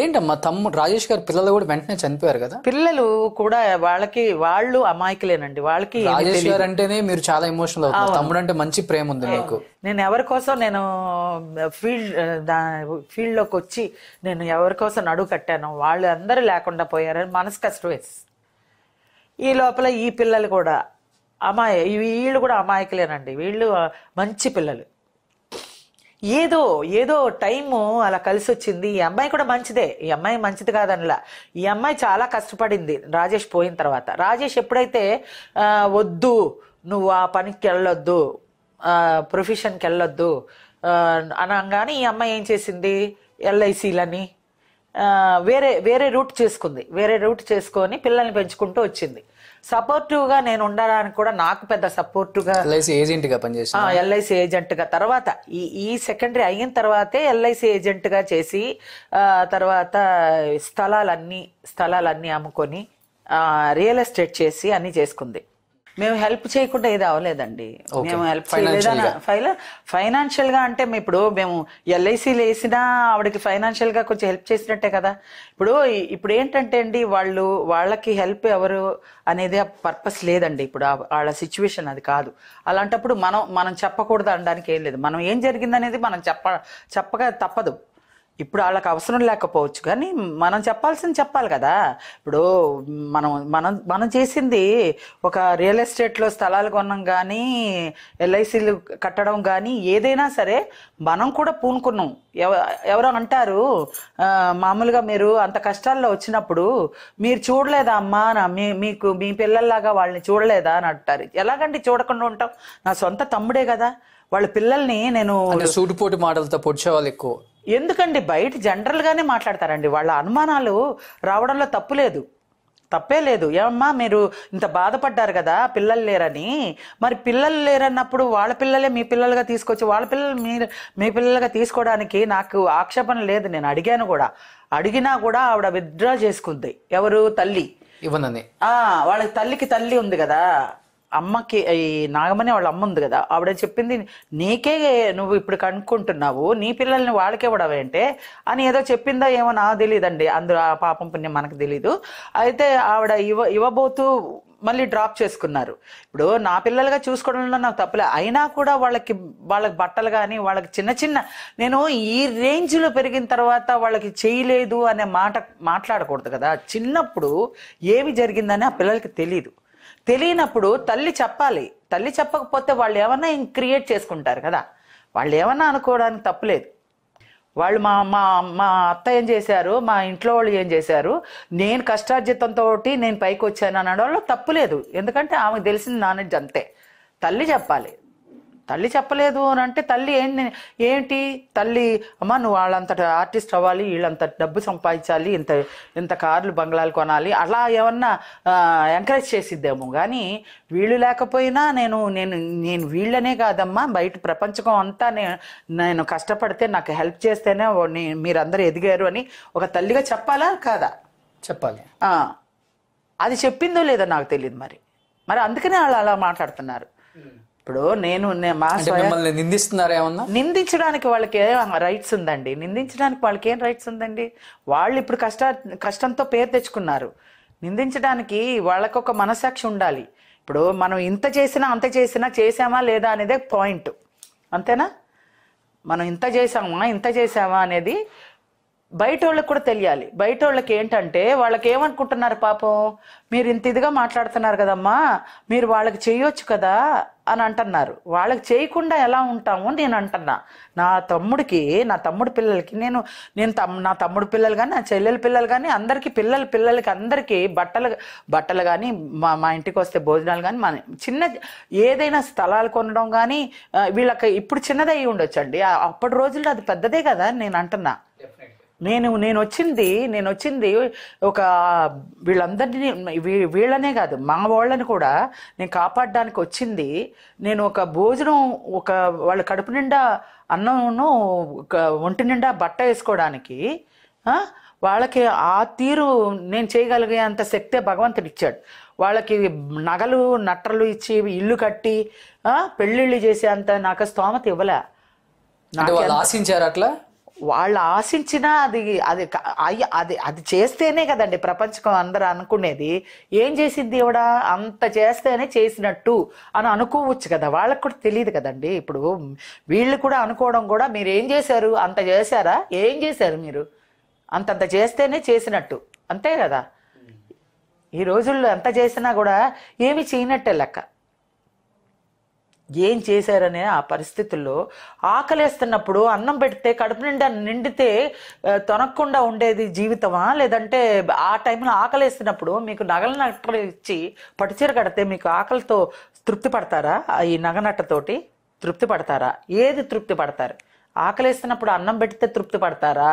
ఏంటమ్మా తమ్ముడు రాజేష్ గారు పిల్లలు కూడా వెంటనే చనిపోయారు కదా పిల్లలు కూడా వాళ్ళకి వాళ్ళు అమాయకులేనండి వాళ్ళకి రాజేష్ గారు అంటేనే మీరు చాలా ఎమోషనల్ అవుతారు తమ్ముడు అంటే మంచి ప్రేమ ఉంది మీకు నేను ఎవరి కోసం నేను ఫీల్డ్ ఫీల్డ్ లోకి వచ్చి నేను ఎవరి కోసం నడువు కట్టాను వాళ్ళు అందరూ లేకుండా పోయారని మనసు కష్టం ఈ లోపల ఈ పిల్లలు కూడా అమాయ వీళ్ళు కూడా అమాయకులేనండి వీళ్ళు మంచి పిల్లలు ఏదో ఏదో టైము అలా కలిసి వచ్చింది ఈ అమ్మాయి కూడా మంచిదే ఈ అమ్మాయి మంచిది కాదనలా ఈ అమ్మాయి చాలా కష్టపడింది రాజేష్ పోయిన తర్వాత రాజేష్ ఎప్పుడైతే వద్దు నువ్వు ఆ పనికి వెళ్ళొద్దు ప్రొఫెషన్కి వెళ్ళొద్దు అనగానే ఈ అమ్మాయి ఏం చేసింది ఎల్ఐసీలని వేరే వేరే రూట్ చేసుకుంది వేరే రూట్ చేసుకొని పిల్లల్ని పెంచుకుంటూ వచ్చింది సపోర్టివ్గా నేను ఉండడానికి కూడా నాకు పెద్ద గా ఎల్ఐసి ఏజెంట్గా పనిచేసి ఎల్ఐసి ఏజెంట్గా తర్వాత ఈ ఈ సెకండరీ అయిన తర్వాతే ఎల్ఐసి ఏజెంట్గా చేసి తర్వాత స్థలాలన్నీ స్థలాలన్నీ అమ్ముకొని రియల్ ఎస్టేట్ చేసి అన్నీ చేసుకుంది మేము హెల్ప్ చేయకుండా ఏది అవ్వలేదండి మేము హెల్ప్ ఫైల్ ఫైనాన్షియల్ గా అంటే ఇప్పుడు మేము ఎల్ఐసీలు వేసినా ఆవిడకి ఫైనాన్షియల్ గా కొంచెం హెల్ప్ చేసినట్టే కదా ఇప్పుడు ఇప్పుడు ఏంటంటే అండి వాళ్ళు వాళ్ళకి హెల్ప్ ఎవరు అనేది పర్పస్ లేదండి ఇప్పుడు వాళ్ళ సిచ్యువేషన్ అది కాదు అలాంటప్పుడు మనం మనం చెప్పకూడదు అనడానికి ఏం లేదు మనం ఏం జరిగిందనేది మనం చెప్ప చెప్పగా తప్పదు ఇప్పుడు వాళ్ళకి అవసరం లేకపోవచ్చు కానీ మనం చెప్పాల్సింది చెప్పాలి కదా ఇప్పుడు మనం మనం మనం చేసింది ఒక రియల్ ఎస్టేట్లో స్థలాలు కొనడం కానీ ఎల్ఐసీలు కట్టడం కానీ ఏదైనా సరే మనం కూడా పూనుకున్నాం ఎవరో అంటారు మామూలుగా మీరు అంత కష్టాల్లో వచ్చినప్పుడు మీరు చూడలేదా అమ్మా నా మీ మీకు మీ పిల్లల్లాగా వాళ్ళని చూడలేదా అని అంటారు ఎలాగంటే చూడకుండా ఉంటాం నా సొంత తమ్ముడే కదా వాళ్ళ పిల్లల్ని నేను సూటిపోటి మాటలతో పొడిచేవాళ్ళు ఎక్కువ ఎందుకండి బయట జనరల్గానే మాట్లాడతారండి వాళ్ళ అనుమానాలు రావడంలో తప్పు లేదు తప్పే లేదు ఏమమ్మా మీరు ఇంత బాధపడ్డారు కదా పిల్లలు లేరని మరి పిల్లలు లేరన్నప్పుడు వాళ్ళ పిల్లలే మీ పిల్లలుగా తీసుకొచ్చి వాళ్ళ పిల్లలు మీ మీ పిల్లలుగా తీసుకోవడానికి నాకు ఆక్షేపణ లేదు నేను అడిగాను కూడా అడిగినా కూడా ఆవిడ విత్డ్రా చేసుకుంది ఎవరు తల్లి ఇవ్వనని వాళ్ళ తల్లికి తల్లి ఉంది కదా అమ్మకి ఈ నాగమణి వాళ్ళ అమ్మ ఉంది కదా ఆవిడ చెప్పింది నీకే నువ్వు ఇప్పుడు కనుక్కుంటున్నావు నీ పిల్లల్ని వాళ్ళకే ఇవ్వడవేంటే అని ఏదో చెప్పిందా ఏమో నాకు తెలియదండి అందులో ఆ పాపం పుణ్యం మనకు తెలీదు అయితే ఆవిడ ఇవ ఇవ్వబోతూ మళ్ళీ డ్రాప్ చేసుకున్నారు ఇప్పుడు నా పిల్లలుగా చూసుకోవడంలో నాకు తప్పులే అయినా కూడా వాళ్ళకి వాళ్ళకి బట్టలు కానీ వాళ్ళకి చిన్న చిన్న నేను ఈ రేంజ్లో పెరిగిన తర్వాత వాళ్ళకి చేయలేదు అనే మాట మాట్లాడకూడదు కదా చిన్నప్పుడు ఏమి జరిగిందని ఆ పిల్లలకి తెలియదు తెలియనప్పుడు తల్లి చెప్పాలి తల్లి చెప్పకపోతే వాళ్ళు ఏమన్నా క్రియేట్ చేసుకుంటారు కదా వాళ్ళు ఏమన్నా అనుకోవడానికి తప్పులేదు వాళ్ళు మా మా మా అత్త ఏం చేశారు మా ఇంట్లో వాళ్ళు ఏం చేశారు నేను కష్టార్జితంతో నేను పైకి వచ్చాను అనడంలో తప్పులేదు ఎందుకంటే ఆమెకు తెలిసిన నానెడ్జ్ అంతే తల్లి చెప్పాలి తల్లి చెప్పలేదు అని అంటే తల్లి ఏంటి ఏంటి తల్లి అమ్మ నువ్వు వాళ్ళంతట ఆర్టిస్ట్ అవ్వాలి వీళ్ళంత డబ్బు సంపాదించాలి ఇంత ఇంత కార్లు బంగ్లాలు కొనాలి అలా ఏమన్నా ఎంకరేజ్ చేసిద్దేమో కానీ వీళ్ళు లేకపోయినా నేను నేను నేను వీళ్ళనే కాదమ్మా బయట ప్రపంచకం అంతా నేను నేను కష్టపడితే నాకు హెల్ప్ చేస్తేనే మీరందరూ ఎదిగారు అని ఒక తల్లిగా చెప్పాలా కాదా చెప్పాలి అది చెప్పిందో లేదో నాకు తెలియదు మరి మరి అందుకనే వాళ్ళు అలా మాట్లాడుతున్నారు ఇప్పుడు నేను నిందిస్తున్నారేమన్నా నిందించడానికి వాళ్ళకి రైట్స్ ఉందండి నిందించడానికి వాళ్ళకి ఏం రైట్స్ ఉందండి వాళ్ళు ఇప్పుడు కష్ట కష్టంతో పేరు తెచ్చుకున్నారు నిందించడానికి వాళ్ళకు ఒక మనసాక్షి ఉండాలి ఇప్పుడు మనం ఇంత చేసినా అంత చేసినా చేసామా లేదా అనేదే పాయింట్ అంతేనా మనం ఇంత చేసామా ఇంత చేసామా అనేది బయట వాళ్ళకి కూడా తెలియాలి బయట వాళ్ళకి ఏంటంటే వాళ్ళకి ఏమనుకుంటున్నారు పాపం మీరు ఇంత ఇదిగా మాట్లాడుతున్నారు కదమ్మా మీరు వాళ్ళకి చేయొచ్చు కదా అని అంటున్నారు వాళ్ళకి చేయకుండా ఎలా ఉంటాము నేను అంటున్నా నా తమ్ముడికి నా తమ్ముడు పిల్లలకి నేను నేను తమ్ నా తమ్ముడు పిల్లలు కానీ నా చెల్లెల పిల్లలు కానీ అందరికీ పిల్లల పిల్లలకి అందరికీ బట్టలు బట్టలు కానీ మా మా ఇంటికి వస్తే భోజనాలు కానీ మన చిన్న ఏదైనా స్థలాలు కొనడం కానీ వీళ్ళకి ఇప్పుడు చిన్నదయ్యి ఉండొచ్చండి అప్పటి రోజుల్లో అది పెద్దదే కదా నేను అంటున్నా నేను నేను వచ్చింది నేను వచ్చింది ఒక వీళ్ళందరినీ వీళ్ళనే కాదు మా వాళ్ళని కూడా నేను కాపాడడానికి వచ్చింది నేను ఒక భోజనం ఒక వాళ్ళ కడుపు నిండా అన్నంను ఒంటి నిండా బట్ట వేసుకోవడానికి వాళ్ళకి ఆ తీరు నేను చేయగలిగే అంత శక్తే భగవంతుడు ఇచ్చాడు వాళ్ళకి నగలు నట్టలు ఇచ్చి ఇల్లు కట్టి పెళ్ళిళ్ళు చేసే అంత నాకు స్తోమత ఇవ్వలే ఆశించారు అట్లా వాళ్ళు ఆశించినా అది అది అది అది చేస్తేనే కదండి ప్రపంచం అందరూ అనుకునేది ఏం చేసింది ఇవిడ అంత చేస్తేనే చేసినట్టు అని అనుకోవచ్చు కదా వాళ్ళకు కూడా తెలియదు కదండి ఇప్పుడు వీళ్ళు కూడా అనుకోవడం కూడా మీరు ఏం చేశారు అంత చేశారా ఏం చేశారు మీరు అంతంత చేస్తేనే చేసినట్టు అంతే కదా ఈ రోజుల్లో ఎంత చేసినా కూడా ఏమి చేయనట్టే లెక్క ఏం చేశారనే ఆ పరిస్థితుల్లో ఆకలేస్తున్నప్పుడు అన్నం పెడితే కడుపు నిండా నిండితే తొనక్కుండా ఉండేది జీవితమా లేదంటే ఆ టైంలో ఆకలేస్తున్నప్పుడు మీకు నగల నట్టలు ఇచ్చి పట్టుచీర కడితే మీకు ఆకలితో తృప్తి పడతారా ఈ నగనట్టతోటి తృప్తి పడతారా ఏది తృప్తి పడతారు ఆకలేస్తున్నప్పుడు అన్నం పెడితే తృప్తి పడతారా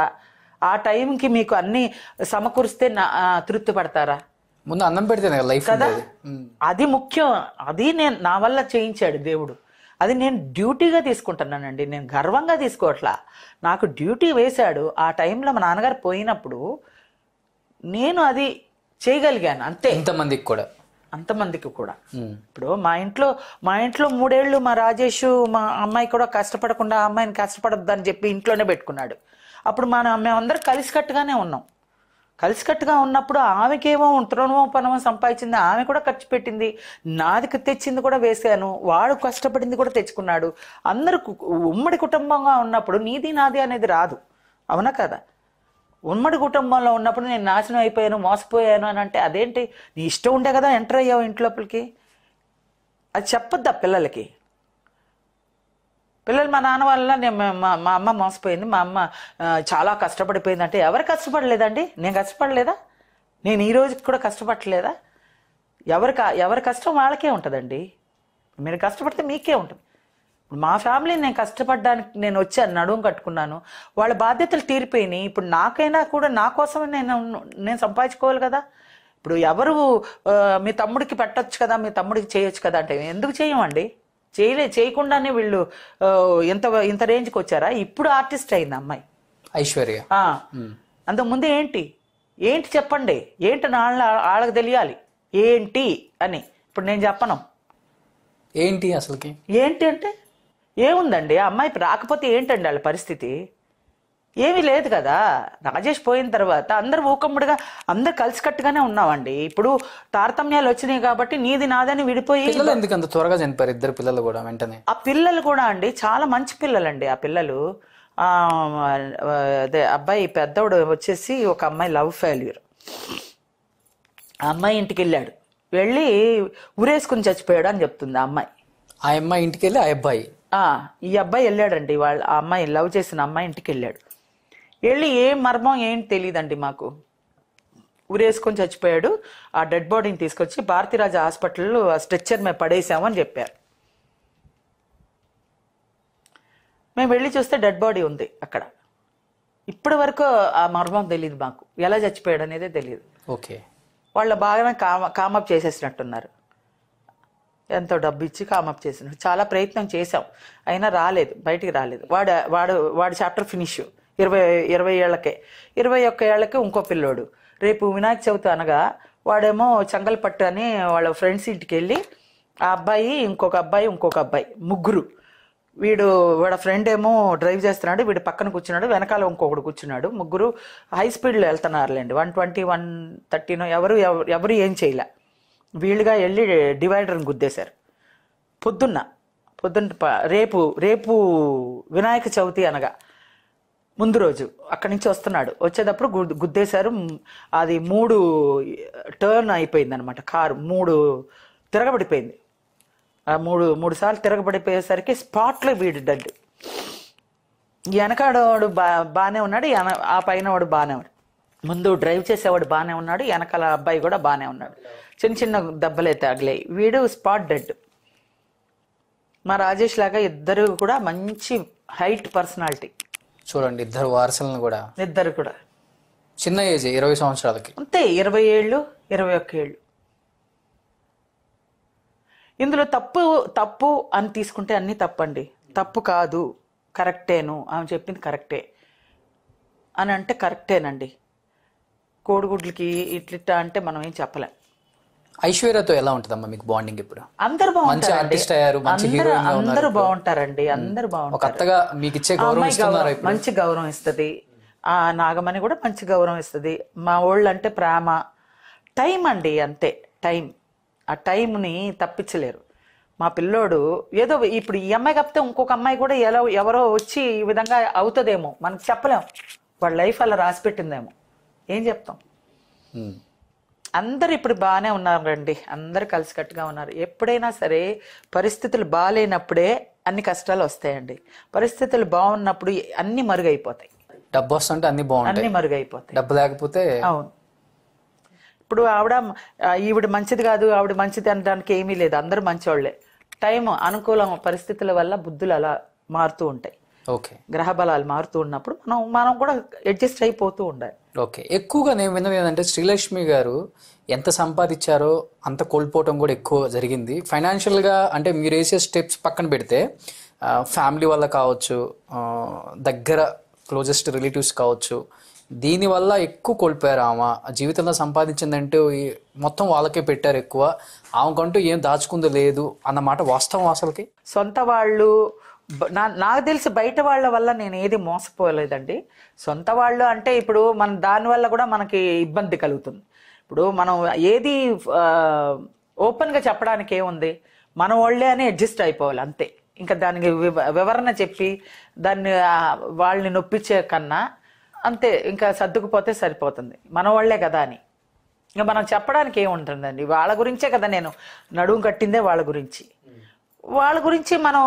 ఆ టైంకి మీకు అన్నీ సమకూరిస్తే తృప్తి పడతారా ముందు అన్నం పెడితే లైఫ్ కదా అది ముఖ్యం అది నేను నా వల్ల చేయించాడు దేవుడు అది నేను డ్యూటీగా తీసుకుంటున్నానండి నేను గర్వంగా తీసుకోవట్లా నాకు డ్యూటీ వేశాడు ఆ టైంలో మా నాన్నగారు పోయినప్పుడు నేను అది చేయగలిగాను అంతే ఇంతమందికి కూడా అంతమందికి కూడా ఇప్పుడు మా ఇంట్లో మా ఇంట్లో మూడేళ్ళు మా రాజేష్ మా అమ్మాయి కూడా కష్టపడకుండా అమ్మాయిని కష్టపడొద్దని చెప్పి ఇంట్లోనే పెట్టుకున్నాడు అప్పుడు మన మేమందరం కలిసికట్టుగానే ఉన్నాం కలిసికట్టుగా ఉన్నప్పుడు ఆమెకేమో తృణమో పనమో సంపాదించింది ఆమె కూడా ఖర్చు పెట్టింది నాదికి తెచ్చింది కూడా వేశాను వాడు కష్టపడింది కూడా తెచ్చుకున్నాడు అందరూ ఉమ్మడి కుటుంబంగా ఉన్నప్పుడు నీది నాది అనేది రాదు అవునా కదా ఉమ్మడి కుటుంబంలో ఉన్నప్పుడు నేను నాశనం అయిపోయాను మోసపోయాను అని అంటే అదేంటి నీ ఇష్టం ఉండే కదా ఎంటర్ అయ్యావు ఇంట్లోపలికి అది చెప్పొద్దా పిల్లలకి పిల్లలు మా నాన్న వల్ల నేను మా అమ్మ మోసపోయింది మా అమ్మ చాలా కష్టపడిపోయింది అంటే ఎవరు కష్టపడలేదండి నేను కష్టపడలేదా నేను ఈ రోజు కూడా కష్టపడలేదా ఎవరి ఎవరి కష్టం వాళ్ళకే ఉంటుందండి మీరు కష్టపడితే మీకే ఉంటుంది ఇప్పుడు మా ఫ్యామిలీ నేను కష్టపడడానికి నేను వచ్చాను నడుము కట్టుకున్నాను వాళ్ళ బాధ్యతలు తీరిపోయినాయి ఇప్పుడు నాకైనా కూడా నా కోసమే నేను నేను సంపాదించుకోవాలి కదా ఇప్పుడు ఎవరు మీ తమ్ముడికి పెట్టచ్చు కదా మీ తమ్ముడికి చేయొచ్చు కదా అంటే ఎందుకు చేయమండి చేయలే చేయకుండానే వీళ్ళు ఇంత ఇంత రేంజ్కి వచ్చారా ఇప్పుడు ఆర్టిస్ట్ అయింది అమ్మాయి ఐశ్వర్య అంతకుముందు ఏంటి ఏంటి చెప్పండి ఏంటి వాళ్ళ వాళ్ళకి తెలియాలి ఏంటి అని ఇప్పుడు నేను చెప్పను ఏంటి అసలుకి ఏంటి అంటే ఏముందండి ఆ అమ్మాయి రాకపోతే ఏంటండి వాళ్ళ పరిస్థితి ఏమీ లేదు కదా రాజేష్ పోయిన తర్వాత అందరు ఊకమ్ముడిగా అందరు కలిసికట్టుగానే ఉన్నామండి ఇప్పుడు తారతమ్యాలు వచ్చినాయి కాబట్టి నీది నాదని విడిపోయి ఎందుకు అంత త్వరగా చనిపోయారు ఇద్దరు పిల్లలు కూడా వెంటనే ఆ పిల్లలు కూడా అండి చాలా మంచి పిల్లలండి ఆ పిల్లలు అదే అబ్బాయి పెద్దవాడు వచ్చేసి ఒక అమ్మాయి లవ్ ఫెయిల్యూర్ ఆ అమ్మాయి ఇంటికి వెళ్ళాడు వెళ్ళి ఉరేసుకుని చచ్చిపోయాడు అని చెప్తుంది ఆ అమ్మాయి ఆ అమ్మాయి ఇంటికి వెళ్ళి ఆ అబ్బాయి ఈ అబ్బాయి వెళ్ళాడండి వాళ్ళ ఆ అమ్మాయి లవ్ చేసిన అమ్మాయి ఇంటికి వెళ్ళాడు వెళ్ళి ఏం మర్మం ఏంటి తెలియదండి మాకు ఊరేసుకొని చచ్చిపోయాడు ఆ డెడ్ బాడీని తీసుకొచ్చి భారతీరాజు హాస్పిటల్లో ఆ స్ట్రెచ్చర్ మేము పడేసామని చెప్పారు మేము వెళ్ళి చూస్తే డెడ్ బాడీ ఉంది అక్కడ ఇప్పటి వరకు ఆ మర్మం తెలియదు మాకు ఎలా చచ్చిపోయాడు అనేది తెలియదు ఓకే వాళ్ళు బాగానే కామ కామప్ చేసేసినట్టున్నారు ఎంతో డబ్బు ఇచ్చి కామప్ చేసినాడు చాలా ప్రయత్నం చేసాం అయినా రాలేదు బయటికి రాలేదు వాడు వాడు వాడు చాప్టర్ ఫినిష్ ఇరవై ఇరవై ఏళ్ళకే ఇరవై ఒక్క ఏళ్ళకే ఇంకో పిల్లోడు రేపు వినాయక చవితి అనగా వాడేమో చంగల్పట్టు అని వాళ్ళ ఫ్రెండ్స్ ఇంటికి వెళ్ళి ఆ అబ్బాయి ఇంకొక అబ్బాయి ఇంకొక అబ్బాయి ముగ్గురు వీడు వాడ ఫ్రెండ్ ఏమో డ్రైవ్ చేస్తున్నాడు వీడు పక్కన కూర్చున్నాడు వెనకాల ఇంకొకడు కూర్చున్నాడు ముగ్గురు హై స్పీడ్లో వెళ్తున్నారులేండి వన్ ట్వంటీ వన్ థర్టీనో ఎవరు ఎవరు ఏం చేయలే వీళ్ళుగా వెళ్ళి డివైడర్ని గుద్దేశారు పొద్దున్న పొద్దున్న రేపు రేపు వినాయక చవితి అనగా ముందు రోజు అక్కడి నుంచి వస్తున్నాడు వచ్చేటప్పుడు గుద్దేశారు అది మూడు టర్న్ అయిపోయింది అనమాట కారు మూడు తిరగబడిపోయింది మూడు మూడు సార్లు తిరగబడిపోయేసరికి స్పాట్లో వీడు డెడ్ వెనకాడవాడు బా బాగానే ఉన్నాడు ఆ పైన వాడు బాగానే ఉన్నాడు ముందు డ్రైవ్ చేసేవాడు బాగానే ఉన్నాడు వెనకాల అబ్బాయి కూడా బాగానే ఉన్నాడు చిన్న చిన్న దెబ్బలే తగిలాయి వీడు స్పాట్ డెడ్ మా రాజేష్ లాగా ఇద్దరు కూడా మంచి హైట్ పర్సనాలిటీ చూడండి ఇద్దరు వారసులను కూడా ఇద్దరు కూడా చిన్న ఏజ్ ఇరవై సంవత్సరాలకి అంతే ఇరవై ఏళ్ళు ఇరవై ఒక్క ఏళ్ళు ఇందులో తప్పు తప్పు అని తీసుకుంటే అన్నీ తప్పండి తప్పు కాదు కరెక్టేను ఆమె చెప్పింది కరెక్టే అని అంటే కరెక్టేనండి కోడిగుడ్లకి ఇట్లిట్ట అంటే మనం ఏం చెప్పలేం ఐశ్వర్యతో ఎలా ఉంటుందమ్మా మీకు బాండింగ్ ఇప్పుడు అందరూ మంచి ఆర్టిస్ట్ అయ్యారు మంచి హీరోయిన్ అందరూ బాగుంటారండి అందరూ బాగుంటారు ఒక అత్తగా మీకు ఇచ్చే గౌరవం ఇస్తున్నారు మంచి గౌరవం ఇస్తుంది ఆ నాగమణి కూడా మంచి గౌరవం ఇస్తుంది మా వాళ్ళు అంటే ప్రేమ టైం అండి అంతే టైం ఆ టైంని తప్పించలేరు మా పిల్లోడు ఏదో ఇప్పుడు ఈ అమ్మాయి కాకపోతే ఇంకొక అమ్మాయి కూడా ఎలా ఎవరో వచ్చి ఈ విధంగా అవుతుందేమో మనకు చెప్పలేము వాళ్ళ లైఫ్ అలా రాసిపెట్టిందేమో ఏం చెప్తాం అందరు ఇప్పుడు బాగానే ఉన్నారండి అందరు కలిసికట్టుగా ఉన్నారు ఎప్పుడైనా సరే పరిస్థితులు బాగాలేనప్పుడే అన్ని కష్టాలు వస్తాయండి పరిస్థితులు బాగున్నప్పుడు అన్ని మరుగైపోతాయి డబ్బు వస్తుంటే అన్ని బాగుంటాయి అన్ని మరుగైపోతాయి డబ్బు లేకపోతే అవును ఇప్పుడు ఆవిడ ఈవిడ మంచిది కాదు ఆవిడ మంచిది అనడానికి ఏమీ లేదు అందరు మంచోళ్లే టైం అనుకూలం పరిస్థితుల వల్ల బుద్ధులు అలా మారుతూ ఉంటాయి ఓకే గ్రహ బలాలు మారుతూ ఉన్నప్పుడు మనం మనం కూడా అడ్జస్ట్ అయిపోతూ ఉండాలి ఓకే ఎక్కువగా నేను విన్నది ఏంటంటే శ్రీలక్ష్మి గారు ఎంత సంపాదించారో అంత కోల్పోవటం కూడా ఎక్కువ జరిగింది ఫైనాన్షియల్గా అంటే మీరు వేసే స్టెప్స్ పక్కన పెడితే ఫ్యామిలీ వల్ల కావచ్చు దగ్గర క్లోజెస్ట్ రిలేటివ్స్ కావచ్చు దీనివల్ల ఎక్కువ కోల్పోయారు ఆమె జీవితంలో సంపాదించిందంటే మొత్తం వాళ్ళకే పెట్టారు ఎక్కువ ఆమెకంటూ ఏం దాచుకుంది లేదు అన్నమాట వాస్తవం అసలుకి సొంత వాళ్ళు నాకు తెలిసి బయట వాళ్ళ వల్ల నేను ఏది మోసపోలేదండి సొంత వాళ్ళు అంటే ఇప్పుడు మన దానివల్ల కూడా మనకి ఇబ్బంది కలుగుతుంది ఇప్పుడు మనం ఏది ఓపెన్గా చెప్పడానికి ఏముంది మన వాళ్ళే అని అడ్జస్ట్ అయిపోవాలి అంతే ఇంకా దానికి వివరణ చెప్పి దాన్ని వాళ్ళని నొప్పించే కన్నా అంతే ఇంకా సర్దుకుపోతే సరిపోతుంది మన వాళ్ళే కదా అని ఇంకా మనం చెప్పడానికి ఏముంటుందండి వాళ్ళ గురించే కదా నేను నడుము కట్టిందే వాళ్ళ గురించి వాళ్ళ గురించి మనం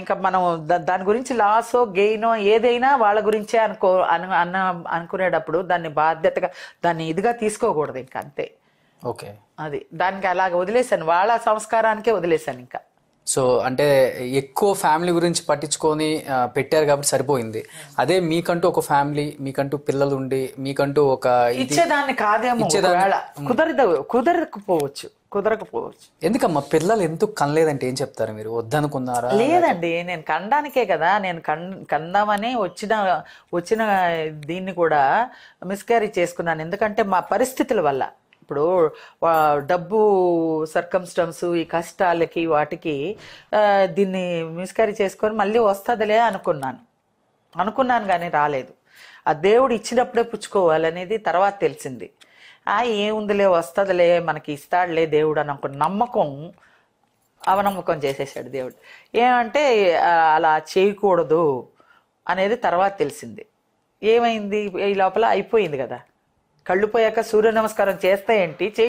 ఇంకా మనం దాని గురించి లాసో గెయినో ఏదైనా వాళ్ళ గురించే అనుకో అను అన్న అనుకునేటప్పుడు దాన్ని బాధ్యతగా దాన్ని ఇదిగా తీసుకోకూడదు ఇంకా అంతే ఓకే అది దానికి అలాగ వదిలేశాను వాళ్ళ సంస్కారానికే వదిలేశాను ఇంకా సో అంటే ఎక్కువ ఫ్యామిలీ గురించి పట్టించుకొని పెట్టారు కాబట్టి సరిపోయింది అదే మీకంటూ ఒక ఫ్యామిలీ మీకంటూ పిల్లలు ఉండి మీకంటూ ఒక ఇచ్చేదాన్ని కాదేమో కుదరదు కుదరకపోవచ్చు కుదరకపోవచ్చు ఎందుకమ్మా పిల్లలు ఎందుకు కనలేదంటే ఏం చెప్తారు మీరు వద్దనుకున్నారా లేదండి నేను కనడానికే కదా నేను కన్ కందామని వచ్చిన వచ్చిన దీన్ని కూడా మిస్క్యారేజ్ చేసుకున్నాను ఎందుకంటే మా పరిస్థితుల వల్ల ఇప్పుడు డబ్బు సర్కమ్స్టమ్స్ ఈ కష్టాలకి వాటికి దీన్ని మిస్క్యారీ చేసుకొని మళ్ళీ వస్తుందిలే అనుకున్నాను అనుకున్నాను కానీ రాలేదు ఆ దేవుడు ఇచ్చినప్పుడే పుచ్చుకోవాలనేది తర్వాత తెలిసింది ఆ ఏముందిలే వస్తుందిలే మనకి ఇస్తాడులే దేవుడు అని ఒక నమ్మకం అవనమ్మకం చేసేసాడు దేవుడు ఏమంటే అలా చేయకూడదు అనేది తర్వాత తెలిసింది ఏమైంది ఈ లోపల అయిపోయింది కదా కళ్ళు పోయాక సూర్య నమస్కారం చేస్తే ఏంటి